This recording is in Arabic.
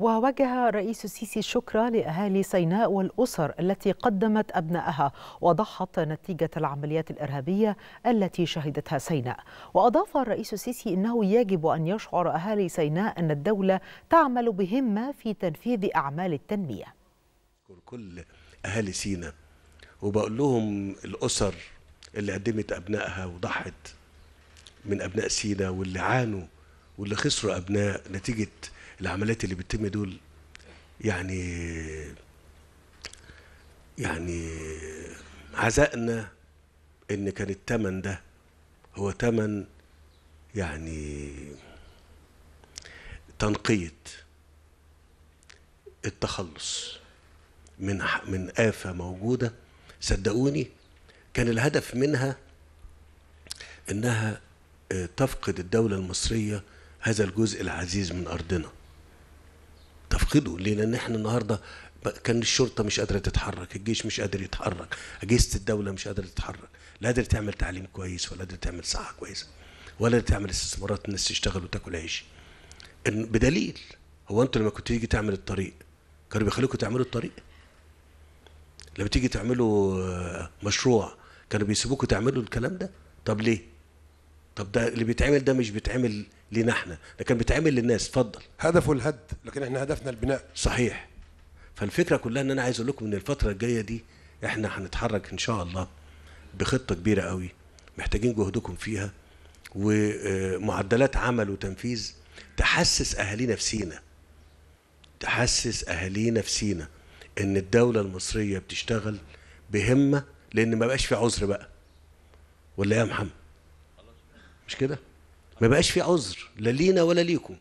ووجه الرئيس السيسي الشكر لأهالي سيناء والأسر التي قدمت أبنائها وضحت نتيجة العمليات الإرهابية التي شهدتها سيناء وأضاف الرئيس السيسي أنه يجب أن يشعر أهالي سيناء أن الدولة تعمل بهمة في تنفيذ أعمال التنمية كل أهالي سيناء وبقول لهم الأسر اللي قدمت أبنائها وضحت من أبناء سيناء واللي عانوا واللي خسروا أبناء نتيجة العمليات اللي بتتم دول يعني يعني عزائنا ان كان التمن ده هو تمن يعني تنقية التخلص من من آفة موجودة صدقوني كان الهدف منها انها آه، تفقد الدولة المصرية هذا الجزء العزيز من أرضنا بنفتقده ليه؟ لان احنا النهارده كان الشرطه مش قادره تتحرك، الجيش مش قادر يتحرك، اجهزه الدوله مش قادره تتحرك، لا قادر تعمل تعليم كويس ولا قادر تعمل صحه كويسه ولا قادر تعمل استثمارات الناس تشتغل وتاكل عيش. بدليل هو انتوا لما كنت تيجي تعمل الطريق كانوا بيخلوكم تعملوا الطريق؟ لما تيجي تعملوا آه، مشروع كانوا بيسيبوكوا تعملوا الكلام ده؟ طب ليه؟ طب ده اللي بيتعمل ده مش بيتعمل لينا احنا ده كان بيتعمل للناس اتفضل هدفه الهد لكن احنا هدفنا البناء صحيح فالفكره كلها ان انا عايز اقول لكم ان الفتره الجايه دي احنا هنتحرك ان شاء الله بخطه كبيره قوي محتاجين جهدكم فيها ومعدلات عمل وتنفيذ تحسس اهالينا في سينا تحسس اهالينا في سينا ان الدوله المصريه بتشتغل بهمه لان ما بقاش في عذر بقى ولا يا محمد مش كده ما بقاش في عذر لا لينا ولا ليكم